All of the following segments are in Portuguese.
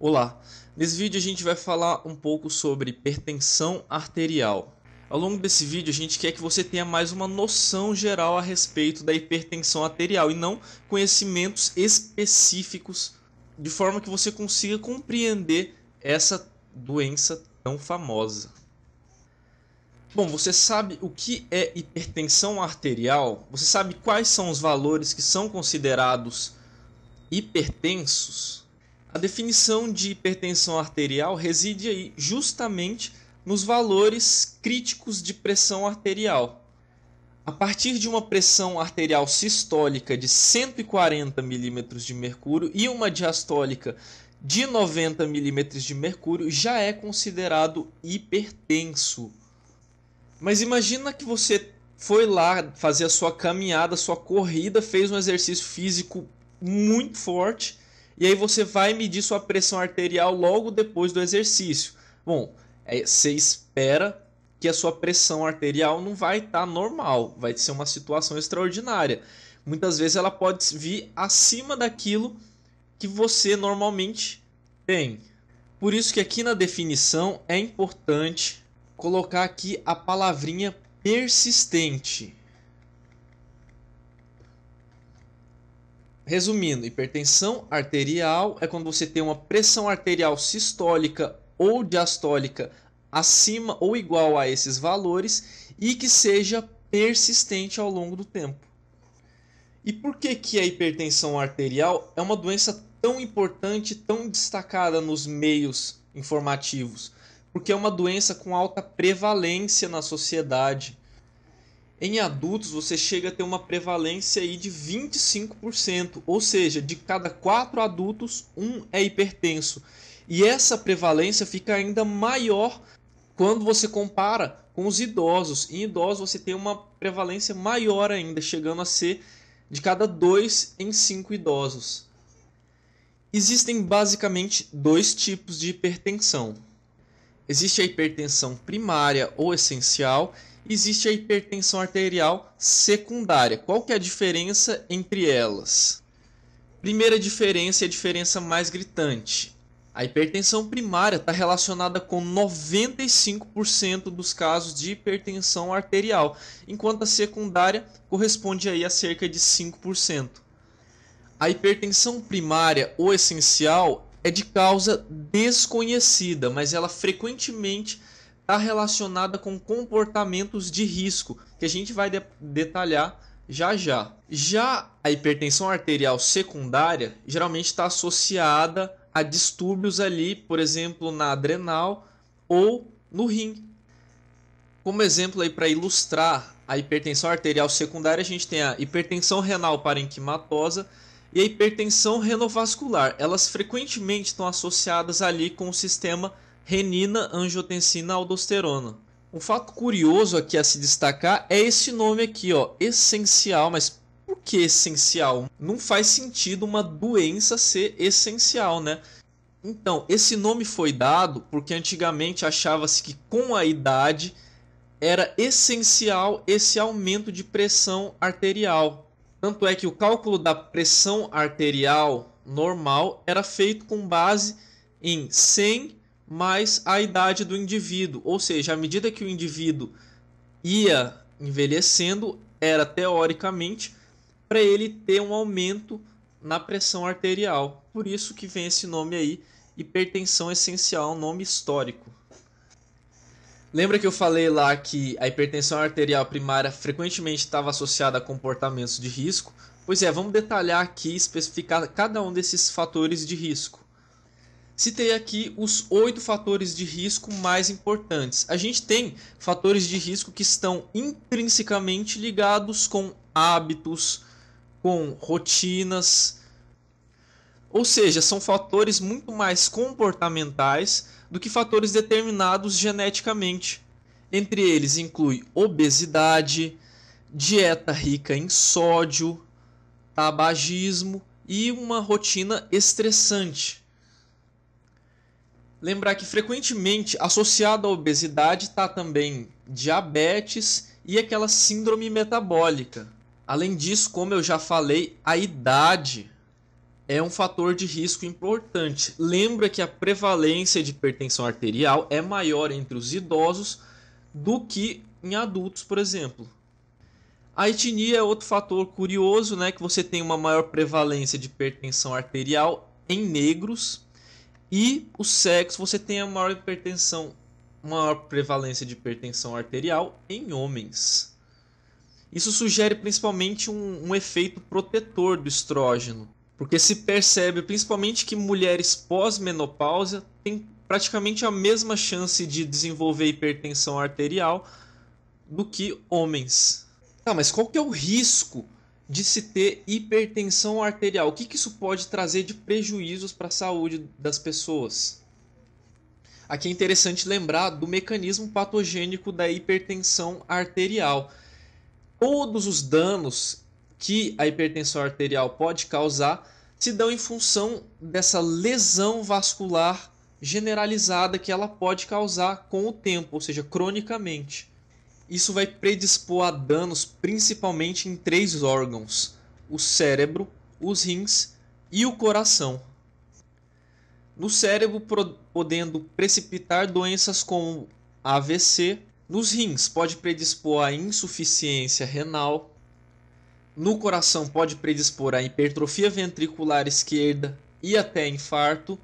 Olá! Nesse vídeo a gente vai falar um pouco sobre hipertensão arterial. Ao longo desse vídeo a gente quer que você tenha mais uma noção geral a respeito da hipertensão arterial e não conhecimentos específicos, de forma que você consiga compreender essa doença tão famosa. Bom, você sabe o que é hipertensão arterial? Você sabe quais são os valores que são considerados hipertensos? A definição de hipertensão arterial reside aí justamente nos valores críticos de pressão arterial. A partir de uma pressão arterial sistólica de 140 milímetros de mercúrio e uma diastólica de 90 milímetros de mercúrio já é considerado hipertenso. Mas imagina que você foi lá fazer a sua caminhada, a sua corrida, fez um exercício físico muito forte e aí você vai medir sua pressão arterial logo depois do exercício. Bom, é, você espera que a sua pressão arterial não vai estar tá normal, vai ser uma situação extraordinária. Muitas vezes ela pode vir acima daquilo que você normalmente tem. Por isso que aqui na definição é importante colocar aqui a palavrinha persistente. Resumindo, hipertensão arterial é quando você tem uma pressão arterial sistólica ou diastólica acima ou igual a esses valores e que seja persistente ao longo do tempo. E por que, que a hipertensão arterial é uma doença tão importante, tão destacada nos meios informativos? Porque é uma doença com alta prevalência na sociedade. Em adultos, você chega a ter uma prevalência aí de 25%, ou seja, de cada quatro adultos, um é hipertenso. E essa prevalência fica ainda maior quando você compara com os idosos. Em idosos, você tem uma prevalência maior ainda, chegando a ser de cada dois em cinco idosos. Existem basicamente dois tipos de hipertensão Existe a hipertensão primária ou essencial, existe a hipertensão arterial secundária. Qual que é a diferença entre elas? Primeira diferença é a diferença mais gritante. A hipertensão primária está relacionada com 95% dos casos de hipertensão arterial, enquanto a secundária corresponde aí a cerca de 5%. A hipertensão primária ou essencial é de causa desconhecida, mas ela frequentemente está relacionada com comportamentos de risco, que a gente vai de detalhar já já. Já a hipertensão arterial secundária geralmente está associada a distúrbios ali, por exemplo, na adrenal ou no rim. Como exemplo aí para ilustrar a hipertensão arterial secundária, a gente tem a hipertensão renal parenquimatosa, e a hipertensão renovascular. Elas frequentemente estão associadas ali com o sistema renina-angiotensina-aldosterona. Um fato curioso aqui a se destacar é esse nome aqui, ó, essencial, mas por que essencial? Não faz sentido uma doença ser essencial, né? Então, esse nome foi dado porque antigamente achava-se que com a idade era essencial esse aumento de pressão arterial, tanto é que o cálculo da pressão arterial normal era feito com base em 100 mais a idade do indivíduo, ou seja, à medida que o indivíduo ia envelhecendo, era teoricamente para ele ter um aumento na pressão arterial. Por isso que vem esse nome aí, hipertensão essencial, nome histórico. Lembra que eu falei lá que a hipertensão arterial primária frequentemente estava associada a comportamentos de risco? Pois é, vamos detalhar aqui especificar cada um desses fatores de risco. Citei aqui os oito fatores de risco mais importantes. A gente tem fatores de risco que estão intrinsecamente ligados com hábitos, com rotinas, ou seja, são fatores muito mais comportamentais do que fatores determinados geneticamente. Entre eles inclui obesidade, dieta rica em sódio, tabagismo e uma rotina estressante. Lembrar que frequentemente associado à obesidade está também diabetes e aquela síndrome metabólica. Além disso, como eu já falei, a idade é um fator de risco importante. Lembra que a prevalência de hipertensão arterial é maior entre os idosos do que em adultos, por exemplo. A etnia é outro fator curioso, né, que você tem uma maior prevalência de hipertensão arterial em negros e o sexo você tem a maior hipertensão, maior prevalência de hipertensão arterial em homens. Isso sugere principalmente um, um efeito protetor do estrógeno porque se percebe principalmente que mulheres pós-menopausa têm praticamente a mesma chance de desenvolver hipertensão arterial do que homens. Tá, mas qual que é o risco de se ter hipertensão arterial? O que, que isso pode trazer de prejuízos para a saúde das pessoas? Aqui é interessante lembrar do mecanismo patogênico da hipertensão arterial. Todos os danos que a hipertensão arterial pode causar se dão em função dessa lesão vascular generalizada que ela pode causar com o tempo, ou seja, cronicamente. Isso vai predispor a danos principalmente em três órgãos: o cérebro, os rins e o coração. No cérebro, podendo precipitar doenças como AVC, nos rins, pode predispor a insuficiência renal, no coração pode predispor a hipertrofia ventricular esquerda e até infarto.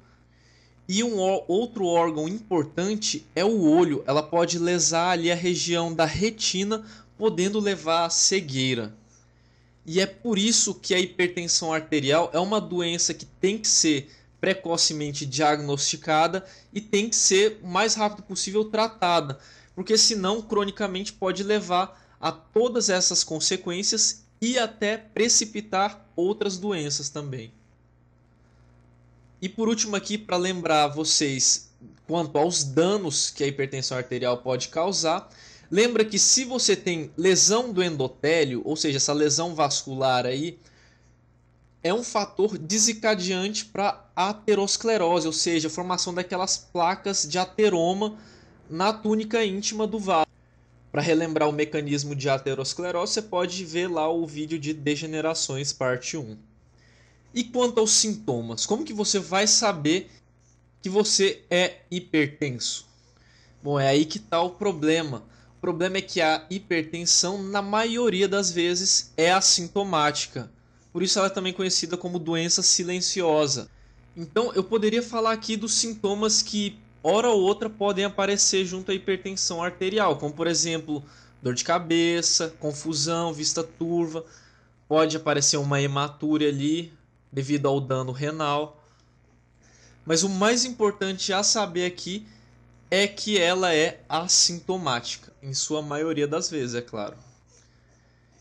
E um outro órgão importante é o olho. Ela pode lesar ali a região da retina, podendo levar à cegueira. E é por isso que a hipertensão arterial é uma doença que tem que ser precocemente diagnosticada e tem que ser o mais rápido possível tratada, porque senão cronicamente pode levar a todas essas consequências e até precipitar outras doenças também. E por último aqui, para lembrar vocês quanto aos danos que a hipertensão arterial pode causar, lembra que se você tem lesão do endotélio, ou seja, essa lesão vascular aí, é um fator desencadeante para aterosclerose, ou seja, a formação daquelas placas de ateroma na túnica íntima do vaso. Para relembrar o mecanismo de aterosclerose, você pode ver lá o vídeo de degenerações parte 1. E quanto aos sintomas, como que você vai saber que você é hipertenso? Bom, é aí que está o problema. O problema é que a hipertensão, na maioria das vezes, é assintomática. Por isso ela é também conhecida como doença silenciosa. Então, eu poderia falar aqui dos sintomas que hora ou outra podem aparecer junto à hipertensão arterial, como por exemplo dor de cabeça, confusão, vista turva, pode aparecer uma hematúria ali devido ao dano renal. Mas o mais importante a saber aqui é que ela é assintomática, em sua maioria das vezes, é claro.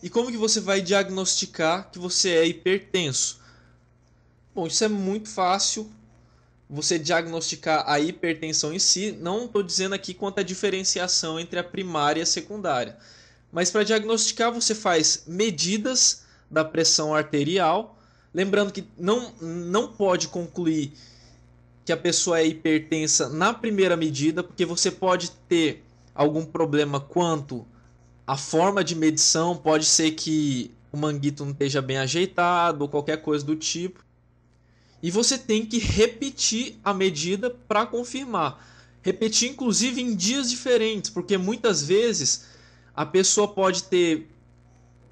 E como que você vai diagnosticar que você é hipertenso? Bom, isso é muito fácil você diagnosticar a hipertensão em si, não estou dizendo aqui quanto à diferenciação entre a primária e a secundária. Mas para diagnosticar, você faz medidas da pressão arterial. Lembrando que não, não pode concluir que a pessoa é hipertensa na primeira medida, porque você pode ter algum problema quanto à forma de medição, pode ser que o manguito não esteja bem ajeitado ou qualquer coisa do tipo e você tem que repetir a medida para confirmar. Repetir inclusive em dias diferentes, porque muitas vezes a pessoa pode ter,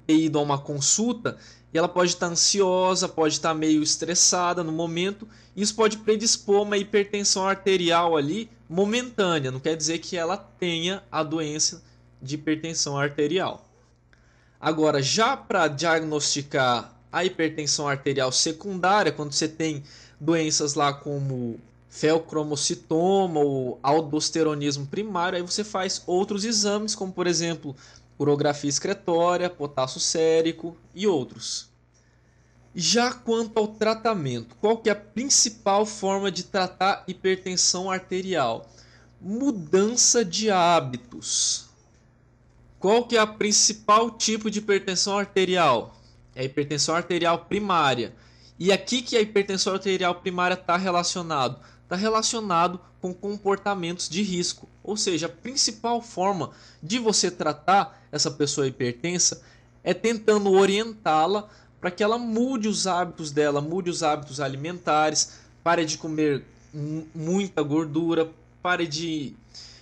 ido a uma consulta e ela pode estar tá ansiosa, pode estar tá meio estressada no momento, e isso pode predispor uma hipertensão arterial ali momentânea, não quer dizer que ela tenha a doença de hipertensão arterial. Agora, já para diagnosticar a hipertensão arterial secundária, quando você tem doenças lá como felcromocitoma ou aldosteronismo primário, aí você faz outros exames, como por exemplo, urografia excretória, potássio sérico e outros. Já quanto ao tratamento, qual que é a principal forma de tratar hipertensão arterial? Mudança de hábitos. Qual que é a principal tipo de hipertensão arterial? É a hipertensão arterial primária. E aqui que a hipertensão arterial primária está relacionado? Está relacionado com comportamentos de risco. Ou seja, a principal forma de você tratar essa pessoa hipertensa é tentando orientá-la para que ela mude os hábitos dela, mude os hábitos alimentares, pare de comer muita gordura, pare de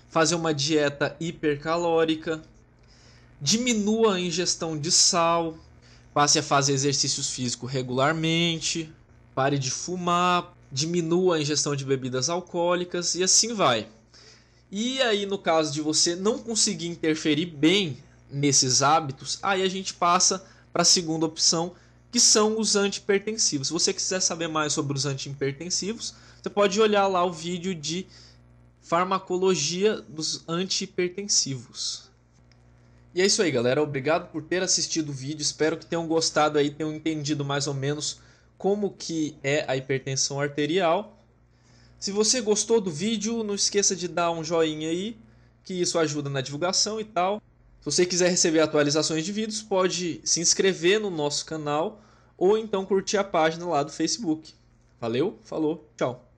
fazer uma dieta hipercalórica, diminua a ingestão de sal, Passe a fazer exercícios físicos regularmente, pare de fumar, diminua a ingestão de bebidas alcoólicas e assim vai. E aí, no caso de você não conseguir interferir bem nesses hábitos, aí a gente passa para a segunda opção, que são os antipertensivos. Se você quiser saber mais sobre os antipertensivos, você pode olhar lá o vídeo de farmacologia dos antipertensivos. E é isso aí, galera. Obrigado por ter assistido o vídeo. Espero que tenham gostado aí, tenham entendido mais ou menos como que é a hipertensão arterial. Se você gostou do vídeo, não esqueça de dar um joinha aí, que isso ajuda na divulgação e tal. Se você quiser receber atualizações de vídeos, pode se inscrever no nosso canal ou então curtir a página lá do Facebook. Valeu, falou, tchau.